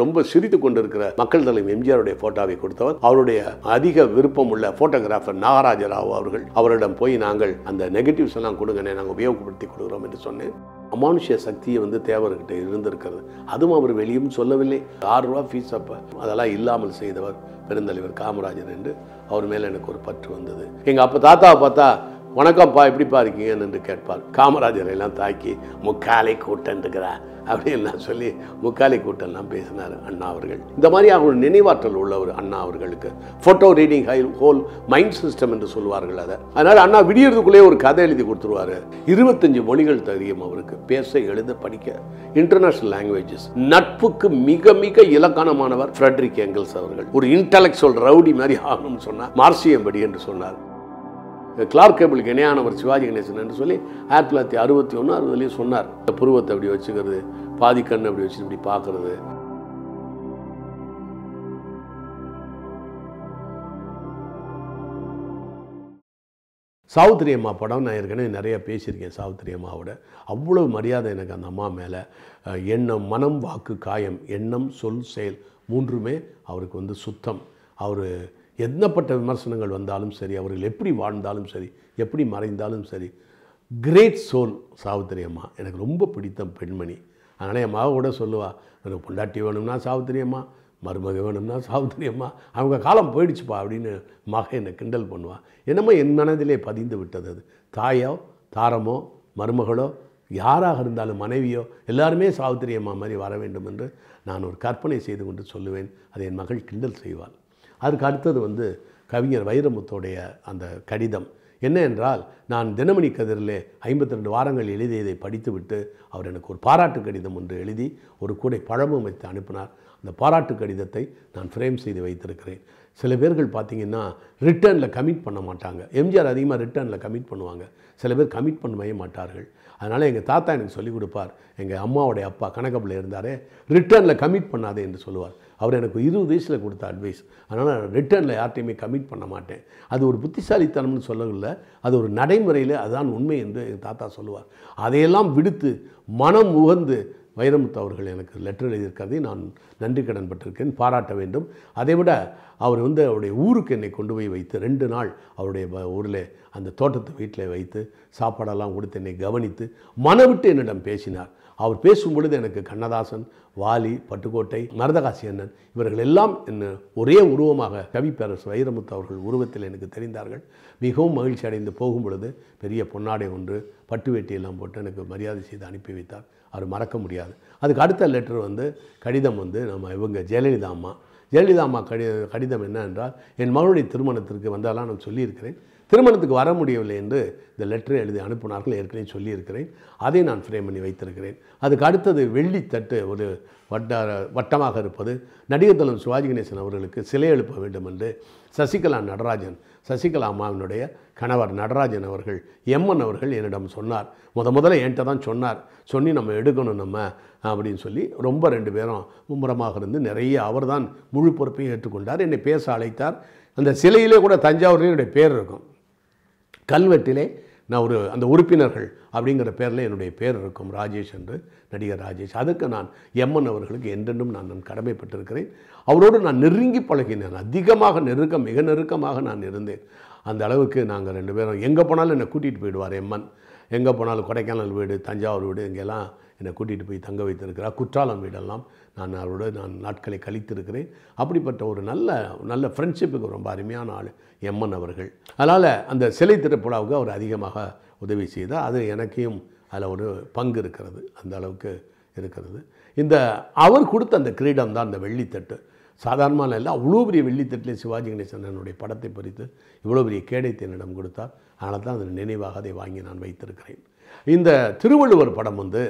ரொம்ப சிரித்து கொண்டிருக்கிற மக்கள் தலைவர் எம்ஜிஆருடைய போட்டோவை கொடுத்தவர் அவருடைய அதிக விருப்பம் உள்ள போட்டோகிராஃபர் நாகராஜ ராவ் அவர்கள் அவரிடம் போய் நாங்கள் அந்த நெகட்டிவ்ஸ் எல்லாம் கொடுங்கண்ணே நாங்கள் உபயோகப்படுத்தி கொடுக்குறோம் என்று சொன்னேன் அமானுஷ்ய சக்தியை வந்து தேவர்கிட்ட இருந்திருக்கிறது அதுவும் அவர் வெளியும் சொல்லவில்லை ஆறு ரூபா ஃபீஸ் அப்போ அதெல்லாம் இல்லாமல் செய்தவர் பெருந்தலைவர் காமராஜர் என்று அவர் மேலே எனக்கு ஒரு பற்று வந்தது எங்கள் அப்போ தாத்தாவை பார்த்தா வணக்கம்ப்பா எப்படிப்பா இருக்கீங்கன்னு என்று கேட்பார் காமராஜரை எல்லாம் தாக்கி முக்காலை கூட்டன்றுக்கிறார் அப்படின்லாம் சொல்லி முக்காலை கூட்டம்லாம் பேசினார் அண்ணா அவர்கள் இந்த மாதிரி அவர்கள் நினைவாற்றல் உள்ளவர் அண்ணா அவர்களுக்கு photo reading high whole mind system என்று சொல்வார்கள் அதை அதனால் அண்ணா விடியறதுக்குள்ளே ஒரு கதை எழுதி கொடுத்துருவார் இருபத்தஞ்சு மொழிகள் தெரியும் அவருக்கு பேச எழுத படிக்க இன்டர்நேஷ்னல் லாங்குவேஜஸ் நட்புக்கு மிக மிக இலக்கணமானவர் ஃப்ரெட்ரிக் எங்கல்ஸ் அவர்கள் ஒரு இன்டலெக்சுவல் ரவுடி மாதிரி ஆகணும்னு சொன்னார் மார்சியம்படி என்று சொன்னார் கிளார்க் கேபிளுக்கு இணையானவர் சிவாஜி கணேசன் என்று சொல்லி ஆயிரத்தி தொள்ளாயிரத்தி அறுபத்தி ஒன்று அறுபதுலேயும் சொன்னார் இந்த புருவத்தை அப்படி வச்சுக்கிறது பாதி கண் அப்படி வச்சு இப்படி பார்க்கறது சாவித்திரி அம்மா படம் நான் ஏற்கனவே நிறையா பேசியிருக்கேன் சாவித்திரி அம்மாவோட அவ்வளோ மரியாதை எனக்கு அந்த அம்மா மேலே எண்ணம் மனம் வாக்கு காயம் எண்ணம் சொல் செயல் மூன்றுமே அவருக்கு வந்து சுத்தம் அவர் என்னப்பட்ட விமர்சனங்கள் வந்தாலும் சரி அவர்கள் எப்படி வாழ்ந்தாலும் சரி எப்படி மறைந்தாலும் சரி கிரேட் சோல் சாவித்திரி அம்மா எனக்கு ரொம்ப பிடித்த பெண்மணி அதனால் என் மாவை கூட சொல்லுவாள் எனக்கு பொண்டாட்டி வேணும்னா சாவித்திரி அம்மா மருமக வேணும்னா சாவித்திரி அம்மா அவங்க காலம் போயிடுச்சுப்பா அப்படின்னு மக என்னை கிண்டல் பண்ணுவாள் என்னமோ என் மனதிலே பதிந்து விட்டது அது தாயோ தாரமோ மருமகளோ யாராக இருந்தாலும் மனைவியோ எல்லாருமே சாவித்திரி அம்மா மாதிரி வர வேண்டும் என்று நான் ஒரு கற்பனை செய்து கொண்டு சொல்லுவேன் அதை என் மகள் கிண்டல் செய்வாள் அதுக்கு அடுத்தது வந்து கவிஞர் வைரமுத்தோடைய அந்த கடிதம் என்ன என்றால் நான் தினமணி கதிரிலே ஐம்பத்தி ரெண்டு வாரங்கள் எழுதியதை படித்துவிட்டு அவர் எனக்கு ஒரு பாராட்டு கடிதம் ஒன்று எழுதி ஒரு கூடை பழமும் வைத்து அனுப்பினார் அந்த பாராட்டு கடிதத்தை நான் ஃப்ரேம் செய்து வைத்திருக்கிறேன் சில பேர்கள் பார்த்திங்கன்னா ரிட்டர்னில் கமிட் பண்ண மாட்டாங்க எம்ஜிஆர் அதிகமாக ரிட்டர்னில் கமிட் பண்ணுவாங்க சில பேர் கமிட் பண்ணவே மாட்டார்கள் அதனால் எங்கள் தாத்தா எனக்கு சொல்லிக் கொடுப்பார் எங்கள் அம்மாவுடைய அப்பா கணக்கப்பில் இருந்தாரே ரிட்டர்னில் கமிட் பண்ணாதே என்று சொல்லுவார் அவர் எனக்கு இருபது வயசில் கொடுத்த அட்வைஸ் அதனால் நான் ரிட்டர்னில் யார்ட்டையுமே கமிட் பண்ண மாட்டேன் அது ஒரு புத்திசாலித்தனம்னு சொல்லவில்லை அது ஒரு நடைமுறையில் அதுதான் உண்மை என்று எங்கள் தாத்தா சொல்லுவார் அதையெல்லாம் விடுத்து மனம் உகந்து வைரமுத்து அவர்கள் எனக்கு லெட்டர் எழுதியிருக்கிறதை நான் நன்றி கடன் பட்டிருக்கேன் பாராட்ட வேண்டும் அதை விட அவர் வந்து அவருடைய ஊருக்கு என்னை கொண்டு போய் வைத்து ரெண்டு நாள் அவருடைய ஊரில் அந்த தோட்டத்து வீட்டில் வைத்து சாப்பாடெல்லாம் கொடுத்து என்னை கவனித்து மனவிட்டு என்னிடம் பேசினார் அவர் பேசும் பொழுது எனக்கு கண்ணதாசன் வாலி பட்டுக்கோட்டை மரதகாசி அண்ணன் இவர்கள் எல்லாம் என்ன ஒரே உருவமாக பேரரசு வைரமுத்து அவர்கள் உருவத்தில் எனக்கு தெரிந்தார்கள் மிகவும் மகிழ்ச்சி அடைந்து போகும் பொழுது பெரிய பொன்னாடை ஒன்று பட்டு வேட்டியெல்லாம் போட்டு எனக்கு மரியாதை செய்து அனுப்பி வைத்தார் அவர் மறக்க முடியாது அதுக்கு அடுத்த லெட்டர் வந்து கடிதம் வந்து நம்ம இவங்க ஜெயலலிதா அம்மா ஜெயலலிதா அம்மா கடி கடிதம் என்ன என்றால் என் மகளுடைய திருமணத்திற்கு வந்தாலாம் நான் சொல்லியிருக்கிறேன் திருமணத்துக்கு வர முடியவில்லை என்று இந்த லெட்டரை எழுதி அனுப்பினார்கள் ஏற்கனவே சொல்லியிருக்கிறேன் அதை நான் ஃப்ரேம் பண்ணி வைத்திருக்கிறேன் அதுக்கு அடுத்தது வெள்ளி தட்டு ஒரு வட்டார வட்டமாக இருப்பது நடிகர் தலம் சிவாஜி கணேசன் அவர்களுக்கு சிலை எழுப்ப வேண்டும் என்று சசிகலா நடராஜன் சசிகலா அம்மாவினுடைய கணவர் நடராஜன் அவர்கள் எம்என் அவர்கள் என்னிடம் சொன்னார் முத முதல்ல என்கிட்ட தான் சொன்னார் சொல்லி நம்ம எடுக்கணும் நம்ம அப்படின்னு சொல்லி ரொம்ப ரெண்டு பேரும் மும்முரமாக இருந்து நிறைய அவர் தான் முழு பொறுப்பையும் ஏற்றுக்கொண்டார் என்னை பேச அழைத்தார் அந்த சிலையிலே கூட தஞ்சாவூர்லேயும் என்னுடைய பேர் இருக்கும் கல்வெட்டிலே நான் ஒரு அந்த உறுப்பினர்கள் அப்படிங்கிற பேரில் என்னுடைய பேர் இருக்கும் ராஜேஷ் என்று நடிகர் ராஜேஷ் அதுக்கு நான் எம்என் அவர்களுக்கு என்றென்றும் நான் நான் கடமைப்பட்டிருக்கிறேன் அவரோடு நான் நெருங்கி பழகினேன் அதிகமாக நெருக்கம் மிக நெருக்கமாக நான் இருந்தேன் அந்த அளவுக்கு நாங்கள் ரெண்டு பேரும் எங்கே போனாலும் என்னை கூட்டிகிட்டு போயிடுவார் எம்என் எங்கே போனாலும் கொடைக்கானல் வீடு தஞ்சாவூர் வீடு இங்கெல்லாம் என்னை கூட்டிகிட்டு போய் தங்க வைத்திருக்கிறார் குற்றாலம் வீடெல்லாம் நான் அவரோட நான் நாட்களை கழித்திருக்கிறேன் அப்படிப்பட்ட ஒரு நல்ல நல்ல ஃப்ரெண்ட்ஷிப்புக்கு ரொம்ப அருமையான ஆள் எம்என் அவர்கள் அதனால் அந்த சிலை திருப்புழாவுக்கு அவர் அதிகமாக உதவி செய்தார் அது எனக்கையும் அதில் ஒரு பங்கு இருக்கிறது அந்த அளவுக்கு இருக்கிறது இந்த அவர் கொடுத்த அந்த கிரீடம் தான் அந்த வெள்ளித்தட்டு சாதாரணமான இல்லை அவ்வளோ பெரிய வெள்ளித்தட்டிலே சிவாஜி கணேசனனுடைய படத்தை பறித்து இவ்வளோ பெரிய கேடயத்தை என்னிடம் கொடுத்தார் அதனால் தான் அதன் நினைவாக அதை வாங்கி நான் வைத்திருக்கிறேன் இந்த திருவள்ளுவர் படம் வந்து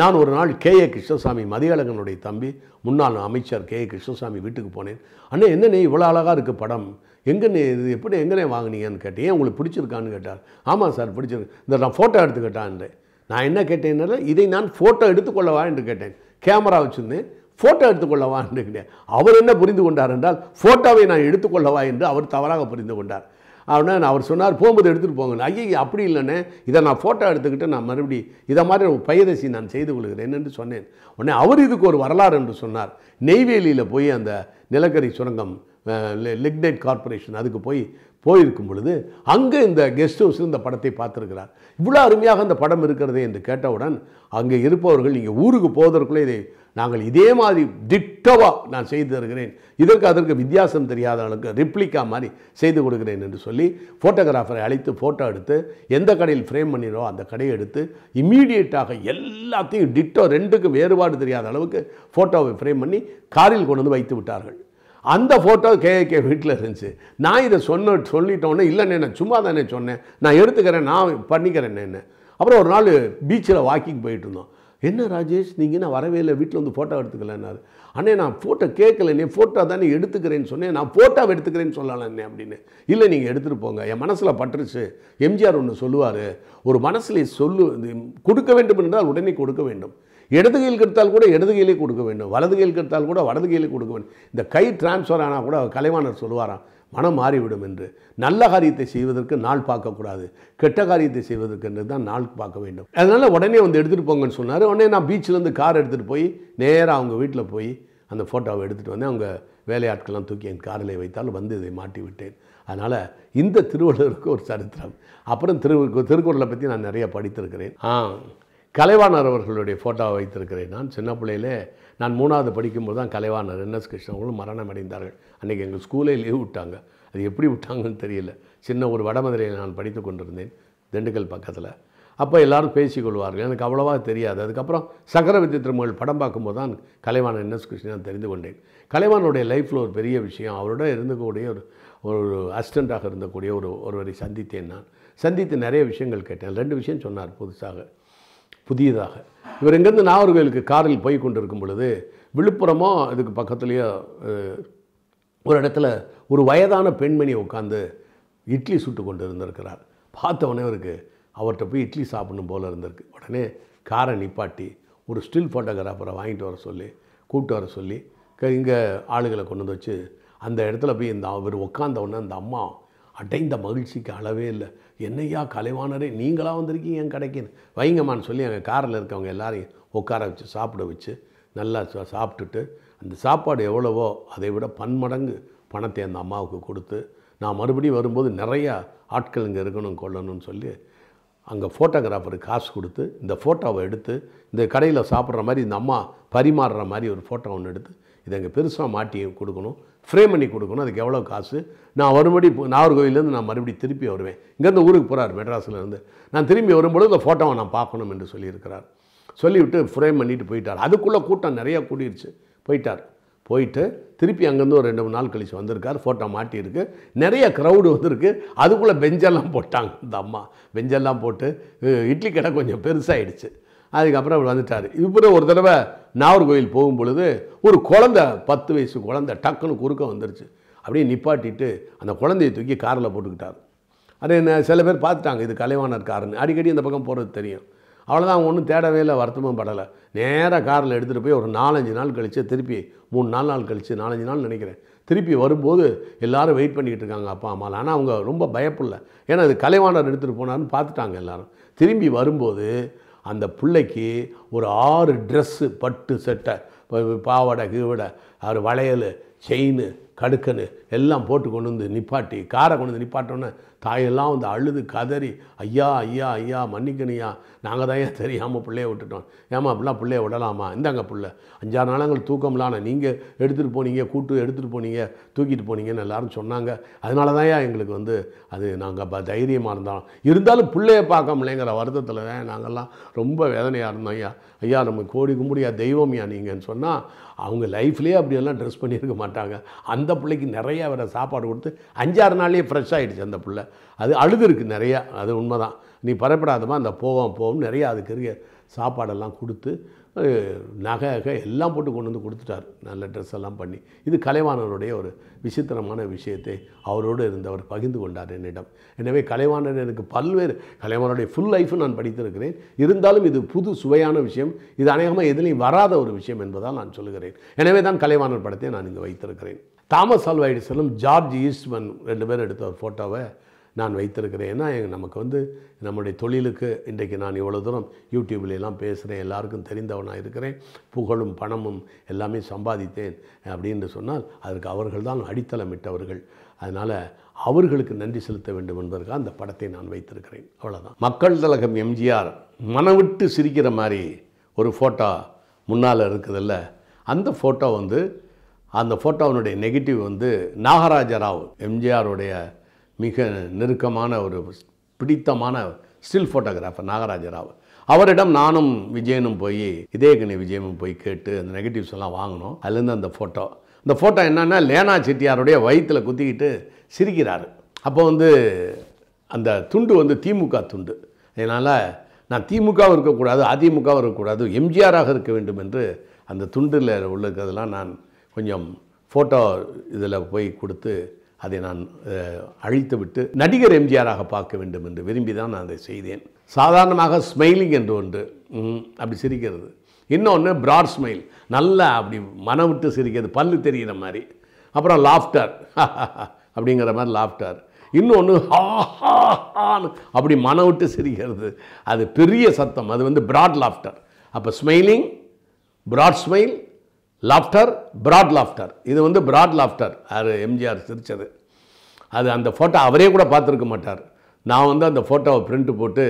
நான் ஒரு நாள் கே ஏ கிருஷ்ணசாமி மதியழகனுடைய தம்பி முன்னாள் அமைச்சர் கே ஏ கிருஷ்ணசாமி வீட்டுக்கு போனேன் அண்ணன் என்னண்ணே இவ்வளோ அழகாக இருக்குது படம் எங்கே இது எப்படி எங்கே வாங்கினீங்கன்னு கேட்டேன் உங்களுக்கு பிடிச்சிருக்கான்னு கேட்டார் ஆமாம் சார் பிடிச்சிருக்கு இந்த நான் ஃபோட்டோ எடுத்துக்கிட்டான் நான் என்ன கேட்டேன்னால இதை நான் ஃபோட்டோ எடுத்துக்கொள்ளவா என்று கேட்டேன் கேமரா வச்சுருந்தேன் ஃபோட்டோ எடுத்துக்கொள்ளவா என்று கேட்டேன் அவர் என்ன புரிந்து கொண்டார் என்றால் ஃபோட்டோவை நான் எடுத்துக்கொள்ளவா என்று அவர் தவறாக புரிந்து கொண்டார் நான் அவர் சொன்னார் போகும்போது எடுத்துகிட்டு போங்கன்னு ஐயா அப்படி இல்லைன்னு இதை நான் ஃபோட்டோ எடுத்துக்கிட்டு நான் மறுபடி இதை மாதிரி ஒரு பயிரசி நான் செய்து கொள்கிறேன் என்று சொன்னேன் உடனே அவர் இதுக்கு ஒரு வரலாறு என்று சொன்னார் நெய்வேலியில் போய் அந்த நிலக்கரி சுரங்கம் லிக்னைட் கார்பரேஷன் அதுக்கு போய் போயிருக்கும் பொழுது அங்கே இந்த கெஸ்ட் ஹவுஸில் இந்த படத்தை பார்த்துருக்கிறார் இவ்வளோ அருமையாக அந்த படம் இருக்கிறதே என்று கேட்டவுடன் அங்கே இருப்பவர்கள் நீங்கள் ஊருக்கு போவதற்குள்ளே இதை நாங்கள் இதே மாதிரி திட்டவா நான் செய்து தருகிறேன் இதற்கு அதற்கு வித்தியாசம் தெரியாத அளவுக்கு ரிப்ளிக்கா மாதிரி செய்து கொடுக்கிறேன் என்று சொல்லி ஃபோட்டோகிராஃபரை அழைத்து ஃபோட்டோ எடுத்து எந்த கடையில் ஃப்ரேம் பண்ணிடுறோ அந்த கடையை எடுத்து இம்மீடியட்டாக எல்லாத்தையும் டிட்டோ ரெண்டுக்கும் வேறுபாடு தெரியாத அளவுக்கு ஃபோட்டோவை ஃப்ரேம் பண்ணி காரில் கொண்டு வந்து வைத்து விட்டார்கள் அந்த ஃபோட்டோ கே வீட்டில் இருந்துச்சு நான் இதை சொன்ன சொல்லிட்டோன்னே இல்லைண்ணே நான் சும்மா தானே சொன்னேன் நான் எடுத்துக்கிறேன் நான் பண்ணிக்கிறேன் என்ன அப்புறம் ஒரு நாள் பீச்சில் வாக்கிங் போயிட்டு இருந்தோம் என்ன ராஜேஷ் நீங்கள் நான் வரவே இல்லை வீட்டில் வந்து ஃபோட்டோ எடுத்துக்கலன்னாரு அண்ணே நான் ஃபோட்டோ நீ ஃபோட்டோ தானே எடுத்துக்கிறேன்னு சொன்னேன் நான் ஃபோட்டோவை எடுத்துக்கிறேன்னு என்ன அப்படின்னு இல்லை நீங்கள் எடுத்துகிட்டு போங்க என் மனசில் பட்டுருச்சு எம்ஜிஆர் ஒன்று சொல்லுவார் ஒரு மனசில் சொல்லு கொடுக்க வேண்டும் என்றால் உடனே கொடுக்க வேண்டும் இடது கையில் கெடுத்தால் கூட இடது கையிலே கொடுக்க வேண்டும் வலது கையில் கெடுத்தால் கூட வலது கையிலே கொடுக்க வேண்டும் இந்த கை டிரான்ஸ்ஃபர் ஆனால் கூட கலைவாணர் சொல்லுவாராம் மனம் மாறிவிடும் என்று நல்ல காரியத்தை செய்வதற்கு நாள் பார்க்கக்கூடாது கெட்ட காரியத்தை செய்வதற்கு என்று தான் நாள் பார்க்க வேண்டும் அதனால் உடனே வந்து எடுத்துகிட்டு போங்கன்னு சொன்னார் உடனே நான் பீச்சிலேருந்து கார் எடுத்துகிட்டு போய் நேராக அவங்க வீட்டில் போய் அந்த ஃபோட்டோவை எடுத்துகிட்டு வந்து அவங்க வேலையாட்கள்லாம் தூக்கி என் காரில் வைத்தால் வந்து இதை மாட்டி விட்டேன் அதனால் இந்த திருவள்ளுவருக்கு ஒரு சரித்திரம் அப்புறம் திரு திருக்குறளை பற்றி நான் நிறைய படித்திருக்கிறேன் ஆ கலைவாணர் அவர்களுடைய ஃபோட்டோவை வைத்திருக்கிறேன் நான் சின்ன பிள்ளையிலே நான் மூணாவது படிக்கும்போது தான் கலைவாணர் என்எஸ் கிருஷ்ணன் மரணம் அடைந்தார்கள் அன்றைக்கி எங்கள் ஸ்கூலே லீவ் விட்டாங்க அது எப்படி விட்டாங்கன்னு தெரியல சின்ன ஒரு வடமதுரையில் நான் படித்து கொண்டிருந்தேன் திண்டுக்கல் பக்கத்தில் அப்போ எல்லோரும் பேசிக்கொள்வார்கள் எனக்கு அவ்வளோவா தெரியாது அதுக்கப்புறம் சக்கர வித்தியத்திரமகள் படம் பார்க்கும்போது தான் கலைவாணன் என்எஸ் கிருஷ்ணன் தெரிந்து கொண்டேன் கலைவானுடைய லைஃப்பில் ஒரு பெரிய விஷயம் அவரோட இருந்தக்கூடிய ஒரு ஒரு அசிஸ்டண்ட்டாக இருந்தக்கூடிய ஒரு ஒருவரை சந்தித்தேன் நான் சந்தித்து நிறைய விஷயங்கள் கேட்டேன் ரெண்டு விஷயம் சொன்னார் புதுசாக புதியதாக இவர் எங்கேருந்து நாகர்கோவிலுக்கு காரில் போய் கொண்டு இருக்கும் பொழுது விழுப்புரமோ இதுக்கு பக்கத்துலேயோ ஒரு இடத்துல ஒரு வயதான பெண்மணி உட்காந்து இட்லி சுட்டு கொண்டு இருந்திருக்கிறார் பார்த்தவொடனே அவருக்கு அவர்கிட்ட போய் இட்லி சாப்பிடணும் போல் இருந்திருக்கு உடனே காரை நிப்பாட்டி ஒரு ஸ்டில் ஃபோட்டோகிராஃபரை வாங்கிட்டு வர சொல்லி கூப்பிட்டு வர சொல்லி இங்கே ஆளுகளை கொண்டு வந்து வச்சு அந்த இடத்துல போய் இந்த அவர் உடனே அந்த அம்மா அடைந்த மகிழ்ச்சிக்கு அளவே இல்லை என்னையா கலைவாணரே நீங்களாக வந்திருக்கீங்க என் கடைக்கு வைங்கம்மான்னு சொல்லி எங்கள் காரில் இருக்கவங்க எல்லாரையும் உட்கார வச்சு சாப்பிட வச்சு நல்லா சாப்பிட்டுட்டு அந்த சாப்பாடு எவ்வளவோ அதை விட பன்மடங்கு பணத்தை அந்த அம்மாவுக்கு கொடுத்து நான் மறுபடியும் வரும்போது நிறையா ஆட்கள் இங்கே இருக்கணும் கொள்ளணும்னு சொல்லி அங்கே ஃபோட்டோகிராஃபருக்கு காசு கொடுத்து இந்த ஃபோட்டோவை எடுத்து இந்த கடையில் சாப்பிட்ற மாதிரி இந்த அம்மா பரிமாறுற மாதிரி ஒரு ஃபோட்டோ ஒன்று எடுத்து இதை எங்கள் பெருசாக மாட்டி கொடுக்கணும் ஃப்ரேம் பண்ணி கொடுக்கணும் அதுக்கு எவ்வளோ காசு நான் மறுபடி நாகர்கோவிலேருந்து நான் மறுபடியும் திருப்பி வருவேன் இங்கேருந்து ஊருக்கு போகிறார் மெட்ராஸ்லேருந்து நான் திரும்பி வரும்பொழுது இந்த ஃபோட்டோவை நான் பார்க்கணும் என்று சொல்லியிருக்கிறார் சொல்லிவிட்டு ஃப்ரேம் பண்ணிட்டு போயிட்டார் அதுக்குள்ளே கூட்டம் நிறையா கூடிடுச்சு போயிட்டார் போயிட்டு திருப்பி அங்கேருந்து ஒரு ரெண்டு மூணு நாள் கழித்து வந்திருக்கார் ஃபோட்டோ மாட்டியிருக்கு நிறைய க்ரௌடு வந்திருக்கு அதுக்குள்ளே பெஞ்செல்லாம் போட்டாங்க இந்த அம்மா பெஞ்செல்லாம் போட்டு இட்லி கடை கொஞ்சம் பெருசாகிடுச்சு அதுக்கப்புறம் அவர் வந்துட்டார் இப்போ ஒரு தடவை நாகர்கோவில் போகும் பொழுது ஒரு குழந்த பத்து வயசு குழந்த டக்குன்னு குறுக்க வந்துருச்சு அப்படியே நிப்பாட்டிட்டு அந்த குழந்தையை தூக்கி காரில் போட்டுக்கிட்டார் அது என்ன சில பேர் பார்த்துட்டாங்க இது கலைவாணர் காருன்னு அடிக்கடி இந்த பக்கம் போகிறது தெரியும் அவ்வளோதான் ஒன்றும் தேடவே இல்லை வருத்தமும் படலை நேராக காரில் எடுத்துகிட்டு போய் ஒரு நாலஞ்சு நாள் கழித்து திருப்பி மூணு நாலு நாள் கழித்து நாலஞ்சு நாள் நினைக்கிறேன் திருப்பி வரும்போது எல்லோரும் வெயிட் பண்ணிக்கிட்டு இருக்காங்க அப்பா அம்மாவில் ஆனால் அவங்க ரொம்ப பயப்பில்லை ஏன்னா அது கலைவாணர் எடுத்துகிட்டு போனார்னு பார்த்துட்டாங்க எல்லோரும் திரும்பி வரும்போது அந்த பிள்ளைக்கு ஒரு ஆறு ட்ரெஸ்ஸு பட்டு செட்டை பாவடை கீவடை அவர் வளையல் செயின்னு கடுக்கன்னு எல்லாம் போட்டு கொண்டு வந்து நிப்பாட்டி காரை கொண்டு வந்து நிப்பாட்டோன்னு தாயெல்லாம் வந்து அழுது கதறி ஐயா ஐயா ஐயா மன்னிக்கணியா நாங்கள் தான் ஏன் தெரியாமல் பிள்ளைய விட்டுட்டோம் ஏமா அப்படிலாம் பிள்ளைய விடலாமா இந்தாங்க பிள்ளை அஞ்சாறு நாளங்கள் தூக்கம்லான நீங்கள் எடுத்துகிட்டு போனீங்க கூட்டு எடுத்துகிட்டு போனீங்க தூக்கிட்டு போனீங்கன்னு எல்லாரும் சொன்னாங்க அதனால தான் எங்களுக்கு வந்து அது நாங்கள் தைரியமாக இருந்தாலும் இருந்தாலும் பிள்ளைய பார்க்க வருத்தத்தில் தான் நாங்கள்லாம் ரொம்ப வேதனையாக இருந்தோம் ஐயா ஐயா நம்ம கோடி கும்பிடியா தெய்வம் யா நீங்கன்னு சொன்னால் அவங்க லைஃப்லேயே அப்படியெல்லாம் ட்ரெஸ் பண்ணியிருக்க மாட்டாங்க அந்த பிள்ளைக்கு நிறையா வேறு சாப்பாடு கொடுத்து அஞ்சாறு நாள்லேயே ஃப்ரெஷ் ஆகிடுச்சு அந்த பிள்ளை அது அழுது இருக்குது நிறையா அது உண்மை தான் நீ பரப்படாதமா அந்த போவோம் போவோம் நிறையா அதுக்கு இருக்க சாப்பாடெல்லாம் கொடுத்து நகை எல்லாம் போட்டு கொண்டு வந்து கொடுத்துட்டார் நல்ல ட்ரெஸ் எல்லாம் பண்ணி இது கலைவாணருடைய ஒரு விசித்திரமான விஷயத்தை அவரோடு இருந்தவர் பகிர்ந்து கொண்டார் என்னிடம் எனவே கலைவாணர் எனக்கு பல்வேறு கலைவாணருடைய ஃபுல் லைஃபும் நான் படித்திருக்கிறேன் இருந்தாலும் இது புது சுவையான விஷயம் இது அநேகமாக எதிலையும் வராத ஒரு விஷயம் என்பதால் நான் சொல்லுகிறேன் எனவே தான் கலைவாணர் படத்தை நான் இங்கே வைத்திருக்கிறேன் தாமஸ் ஆல்வா எடிசனும் ஜார்ஜ் ஈஸ்ட்மன் ரெண்டு பேரும் எடுத்த ஒரு ஃபோட்டோவை நான் வைத்திருக்கிறேன் ஏன்னா நமக்கு வந்து நம்முடைய தொழிலுக்கு இன்றைக்கு நான் இவ்வளோ தூரம் யூடியூப்லாம் பேசுகிறேன் எல்லாருக்கும் தெரிந்தவனாக இருக்கிறேன் புகழும் பணமும் எல்லாமே சம்பாதித்தேன் அப்படின்னு சொன்னால் அதற்கு அவர்கள் தான் அடித்தளமிட்டவர்கள் அதனால் அவர்களுக்கு நன்றி செலுத்த வேண்டும் என்பதற்காக அந்த படத்தை நான் வைத்திருக்கிறேன் அவ்வளோதான் மக்கள் தலகம் எம்ஜிஆர் மனவிட்டு சிரிக்கிற மாதிரி ஒரு ஃபோட்டோ முன்னால் இருக்குதுல்ல அந்த ஃபோட்டோ வந்து அந்த ஃபோட்டோவினுடைய நெகட்டிவ் வந்து நாகராஜராவ் எம்ஜிஆருடைய மிக நெருக்கமான ஒரு பிடித்தமான ஸ்டில் ஃபோட்டோகிராஃபர் ராவ் அவரிடம் நானும் விஜயனும் போய் இதே கணி விஜயமும் போய் கேட்டு அந்த நெகட்டிவ்ஸ் எல்லாம் வாங்கினோம் அதுலேருந்து அந்த ஃபோட்டோ அந்த ஃபோட்டோ என்னென்னா லேனா செட்டியாருடைய வயிற்றில் குத்திக்கிட்டு சிரிக்கிறார் அப்போ வந்து அந்த துண்டு வந்து திமுக துண்டு அதனால் நான் திமுகவும் இருக்கக்கூடாது அதிமுகவும் இருக்கக்கூடாது எம்ஜிஆராக இருக்க வேண்டும் என்று அந்த துண்டில் உள்ளதெல்லாம் நான் கொஞ்சம் ஃபோட்டோ இதில் போய் கொடுத்து அதை நான் அழித்துவிட்டு நடிகர் எம்ஜிஆராக பார்க்க வேண்டும் என்று விரும்பி தான் நான் அதை செய்தேன் சாதாரணமாக ஸ்மைலிங் என்று ஒன்று அப்படி சிரிக்கிறது இன்னொன்று ப்ராட் ஸ்மைல் நல்லா அப்படி மனம் விட்டு சிரிக்கிறது பல்லு தெரிகிற மாதிரி அப்புறம் லாஃப்டர் அப்படிங்கிற மாதிரி லாஃப்டர் இன்னொன்று அப்படி மனம் விட்டு சிரிக்கிறது அது பெரிய சத்தம் அது வந்து ப்ராட் லாஃப்டர் அப்போ smiling broad smile laughter broad laughter இது வந்து பிராட் லாஃப்டர் அது எம்ஜிஆர் சிரித்தது அது அந்த ஃபோட்டோ அவரே கூட பார்த்துருக்க மாட்டார் நான் வந்து அந்த ஃபோட்டோவை பிரிண்ட்டு போட்டு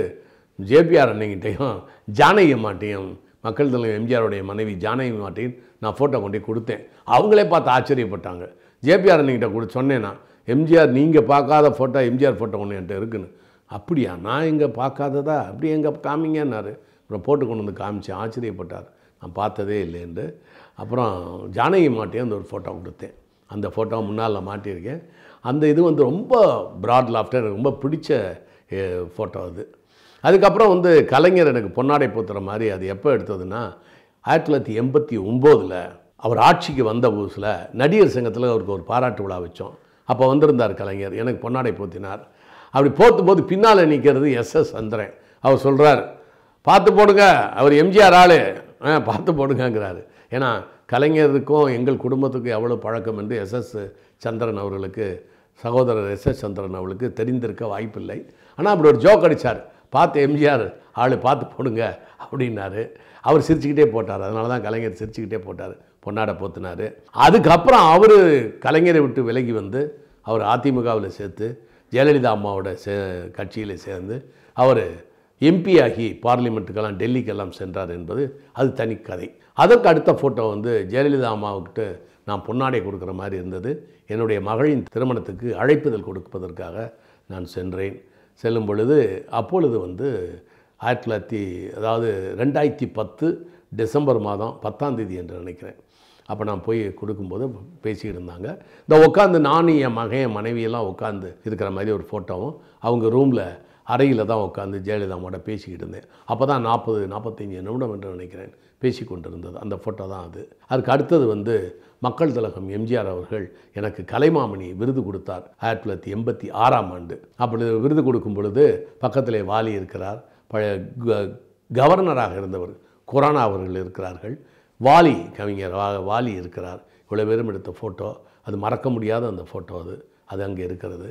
ஜேபிஆர் அன்னைங்கிட்டையும் ஜானகி அம்மாட்டையும் மக்கள் தலைவர் எம்ஜிஆருடைய மனைவி ஜானகி அம்மாட்டையும் நான் ஃபோட்டோ கொண்டு கொடுத்தேன் அவங்களே பார்த்து ஆச்சரியப்பட்டாங்க ஜேபிஆர் அன்னைக்கிட்ட கொடு சொன்னேன்னா எம்ஜிஆர் நீங்கள் பார்க்காத ஃபோட்டோ எம்ஜிஆர் ஃபோட்டோ ஒன்று என்கிட்ட இருக்குன்னு அப்படியா நான் இங்கே பார்க்காததா அப்படி எங்கே காமிங்கன்னாரு அப்புறம் போட்டு கொண்டு வந்து காமிச்சேன் ஆச்சரியப்பட்டார் நான் பார்த்ததே இல்லைன்னு அப்புறம் ஜானகி மாட்டையும் அந்த ஒரு ஃபோட்டோ கொடுத்தேன் அந்த ஃபோட்டோ முன்னால் மாட்டியிருக்கேன் அந்த இது வந்து ரொம்ப ப்ராட் லாஃப்டர் எனக்கு ரொம்ப பிடிச்ச ஃபோட்டோ அது அதுக்கப்புறம் வந்து கலைஞர் எனக்கு பொன்னாடை போத்துற மாதிரி அது எப்போ எடுத்ததுன்னா ஆயிரத்தி தொள்ளாயிரத்தி எண்பத்தி ஒம்போதில் அவர் ஆட்சிக்கு வந்த புதுசில் நடிகர் சங்கத்தில் அவருக்கு ஒரு பாராட்டு விழா வச்சோம் அப்போ வந்திருந்தார் கலைஞர் எனக்கு பொன்னாடை போத்தினார் அப்படி போத்தும் போது பின்னால் நிற்கிறது எஸ் எஸ் சந்திரன் அவர் சொல்கிறார் பார்த்து போடுங்க அவர் எம்ஜிஆர் ஆள் பார்த்து போடுங்கங்கிறாரு ஏன்னா கலைஞருக்கும் எங்கள் குடும்பத்துக்கும் எவ்வளோ பழக்கம் என்று எஸ்எஸ் சந்திரன் அவர்களுக்கு சகோதரர் எஸ்எஸ் சந்திரன் அவர்களுக்கு தெரிந்திருக்க வாய்ப்பில்லை ஆனால் அப்படி ஒரு ஜோக் அடித்தார் பார்த்து எம்ஜிஆர் ஆள் பார்த்து போடுங்க அப்படின்னாரு அவர் சிரிச்சுக்கிட்டே போட்டார் அதனால தான் கலைஞர் சிரிச்சுக்கிட்டே போட்டார் பொன்னாடை போத்தினார் அதுக்கப்புறம் அவர் கலைஞரை விட்டு விலகி வந்து அவர் அதிமுகவில் சேர்த்து ஜெயலலிதா அம்மாவோட சே கட்சியில் சேர்ந்து அவர் எம்பி ஆகி பார்லிமெண்ட்டுக்கெல்லாம் டெல்லிக்கெல்லாம் சென்றார் என்பது அது தனி கதை அதற்கு அடுத்த ஃபோட்டோ வந்து ஜெயலலிதா அம்மாவுக்கிட்ட நான் பொன்னாடை கொடுக்குற மாதிரி இருந்தது என்னுடைய மகளின் திருமணத்துக்கு அழைப்புதல் கொடுப்பதற்காக நான் சென்றேன் செல்லும் பொழுது அப்பொழுது வந்து ஆயிரத்தி தொள்ளாயிரத்தி அதாவது ரெண்டாயிரத்தி பத்து டிசம்பர் மாதம் பத்தாம் தேதி என்று நினைக்கிறேன் அப்போ நான் போய் கொடுக்கும்போது பேசிக்கிட்டு இருந்தாங்க இந்த உட்காந்து நானும் என் மகன் மனைவியெல்லாம் உட்காந்து இருக்கிற மாதிரி ஒரு ஃபோட்டோவும் அவங்க ரூமில் அறையில் தான் உட்காந்து ஜெயலலிதாவோட பேசிக்கிட்டு இருந்தேன் அப்போ தான் நாற்பது நாற்பத்தஞ்சு நிமிடம் என்று நினைக்கிறேன் பேசி கொண்டிருந்தது அந்த ஃபோட்டோ தான் அது அதுக்கு அடுத்தது வந்து மக்கள் திலகம் எம்ஜிஆர் அவர்கள் எனக்கு கலைமாமணி விருது கொடுத்தார் ஆயிரத்தி தொள்ளாயிரத்தி எண்பத்தி ஆறாம் ஆண்டு அப்படி விருது கொடுக்கும் பொழுது பக்கத்திலே வாலி இருக்கிறார் பழைய கவர்னராக இருந்தவர் குரானா அவர்கள் இருக்கிறார்கள் வாலி கவிஞர் வாலி இருக்கிறார் இவ்வளோ பேரும் எடுத்த ஃபோட்டோ அது மறக்க முடியாத அந்த ஃபோட்டோ அது அது அங்கே இருக்கிறது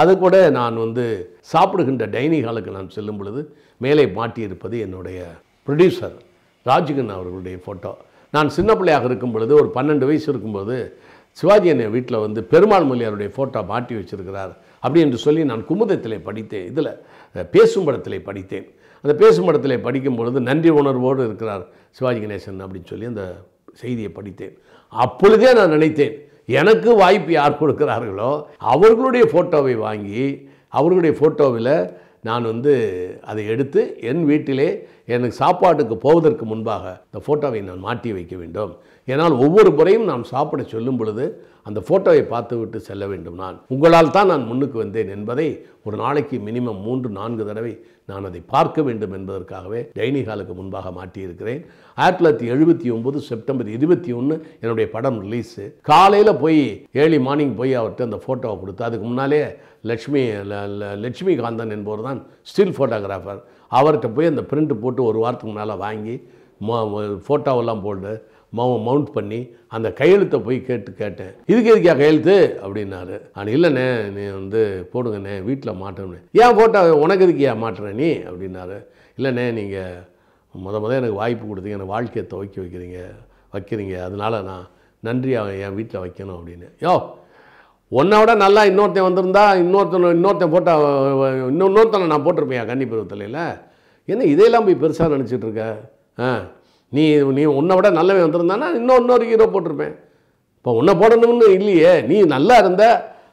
அது கூட நான் வந்து சாப்பிடுகின்ற டைனிங் ஹாலுக்கு நான் செல்லும் பொழுது மேலே மாட்டியிருப்பது என்னுடைய ப்ரொடியூசர் ராஜகன் அவர்களுடைய ஃபோட்டோ நான் சின்ன பிள்ளையாக இருக்கும் பொழுது ஒரு பன்னெண்டு வயசு இருக்கும்போது சிவாஜி என்னை வீட்டில் வந்து பெருமாள் மொழியாருடைய ஃபோட்டோ மாட்டி வச்சிருக்கிறார் அப்படி என்று சொல்லி நான் குமுதத்தில் படித்தேன் இதில் பேசும் படத்தில் படித்தேன் அந்த பேசும் படத்தில் படிக்கும் பொழுது நன்றி உணர்வோடு இருக்கிறார் சிவாஜி கணேசன் அப்படின்னு சொல்லி அந்த செய்தியை படித்தேன் அப்பொழுதே நான் நினைத்தேன் எனக்கு வாய்ப்பு யார் கொடுக்குறார்களோ அவர்களுடைய ஃபோட்டோவை வாங்கி அவர்களுடைய ஃபோட்டோவில் நான் வந்து அதை எடுத்து என் வீட்டிலே எனக்கு சாப்பாட்டுக்கு போவதற்கு முன்பாக இந்த ஃபோட்டோவை நான் மாட்டி வைக்க வேண்டும் ஏன்னால் ஒவ்வொரு முறையும் நாம் சாப்பிட சொல்லும் பொழுது அந்த ஃபோட்டோவை பார்த்து விட்டு செல்ல வேண்டும் நான் உங்களால் தான் நான் முன்னுக்கு வந்தேன் என்பதை ஒரு நாளைக்கு மினிமம் மூன்று நான்கு தடவை நான் அதை பார்க்க வேண்டும் என்பதற்காகவே டைனி ஹாலுக்கு முன்பாக மாட்டியிருக்கிறேன் ஆயிரத்தி தொள்ளாயிரத்தி எழுபத்தி ஒன்பது செப்டம்பர் இருபத்தி ஒன்று என்னுடைய படம் ரிலீஸு காலையில் போய் ஏர்லி மார்னிங் போய் அவர்கிட்ட அந்த ஃபோட்டோவை கொடுத்து அதுக்கு முன்னாலே லட்சுமி காந்தன் என்பவர் தான் ஸ்டில் ஃபோட்டோகிராஃபர் அவர்கிட்ட போய் அந்த பிரிண்ட் போட்டு ஒரு வாரத்துக்கு முன்னால் வாங்கி ஃபோட்டோவெல்லாம் போட்டு மவுண்ட் பண்ணி அந்த கையெழுத்தை போய் கேட்டு கேட்டேன் இதுக்கு எதுக்கியா கையெழுத்து அப்படின்னாரு ஆனால் இல்லைண்ணே நீ வந்து போடுங்கண்ணே வீட்டில் மாட்டோம்னு ஏன் போட்டால் உனக்கு எதுக்கியா மாட்டுற நீ அப்படின்னாரு இல்லைண்ணே நீங்கள் முத முத எனக்கு வாய்ப்பு கொடுத்தீங்க எனக்கு வாழ்க்கையை துவக்கி வைக்கிறீங்க வைக்கிறீங்க அதனால நான் நன்றி அவன் என் வீட்டில் வைக்கணும் அப்படின்னு யோ ஒன்றை விட நல்லா இன்னொருத்தன் வந்திருந்தா இன்னொருத்தன் இன்னொருத்தன் போட்ட இன்னொன்னொருத்தனை நான் போட்டிருப்பேன் என் கன்னி இல்லை என்ன இதையெல்லாம் போய் பெருசாக நினச்சிட்ருக்க ஆ நீ நீ உன்னை விட நல்லவன் வந்திருந்தானா இன்னும் இன்னொரு ஹீரோ போட்டிருப்பேன் இப்போ உன்னை போடணும்னு இல்லையே நீ நல்லா இருந்த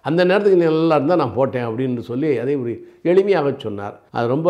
அந்த நேரத்துக்கு நீ நல்லா இருந்தால் நான் போட்டேன் அப்படின்னு சொல்லி அதே ஒரு எளிமையாக சொன்னார் அது ரொம்ப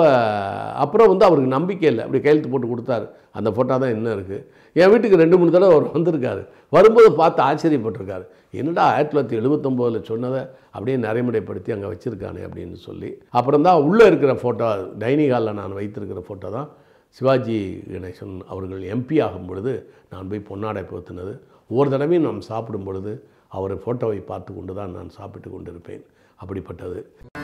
அப்புறம் வந்து அவருக்கு நம்பிக்கை இல்லை அப்படி கையெழுத்து போட்டு கொடுத்தாரு அந்த ஃபோட்டோ தான் இன்னும் இருக்குது என் வீட்டுக்கு ரெண்டு மூணு தடவை அவர் வந்திருக்காரு வரும்போது பார்த்து ஆச்சரியப்பட்டிருக்காரு என்னடா ஆயிரத்தி தொள்ளாயிரத்தி எழுபத்தொம்போதில் சொன்னதை அப்படியே நடைமுறைப்படுத்தி அங்கே வச்சுருக்கானே அப்படின்னு சொல்லி அப்புறம் தான் உள்ளே இருக்கிற ஃபோட்டோ டைனிங் ஹாலில் நான் வைத்திருக்கிற ஃபோட்டோ தான் சிவாஜி கணேசன் அவர்கள் எம்பி ஆகும் பொழுது நான் போய் பொன்னாடை போத்தினது ஒவ்வொரு தடவையும் நாம் சாப்பிடும் பொழுது அவர் ஃபோட்டோவை பார்த்து கொண்டு தான் நான் சாப்பிட்டு கொண்டிருப்பேன் அப்படிப்பட்டது